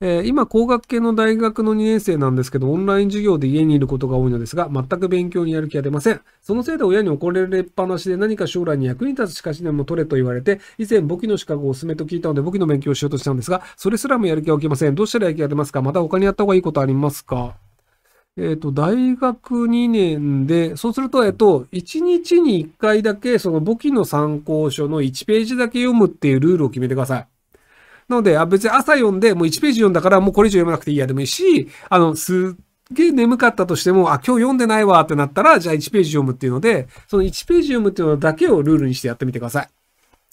えー、今、工学系の大学の2年生なんですけど、オンライン授業で家にいることが多いのですが、全く勉強にやる気が出ません。そのせいで親に怒られっぱなしで何か将来に役に立つ資格でも取れと言われて、以前簿記の資格をおすすめと聞いたので簿記の勉強をしようとしたんですが、それすらもやる気が起きません。どうしたらやる気が出ますかまた他にやった方がいいことありますかえっ、ー、と、大学2年で、そうすると、えっ、ー、と、1日に1回だけ、その簿記の参考書の1ページだけ読むっていうルールを決めてください。なので、あ別に朝読んで、もう1ページ読んだから、もうこれ以上読まなくていいやでもいいし、あの、すっげえ眠かったとしても、あ、今日読んでないわってなったら、じゃあ1ページ読むっていうので、その1ページ読むっていうのだけをルールにしてやってみてください。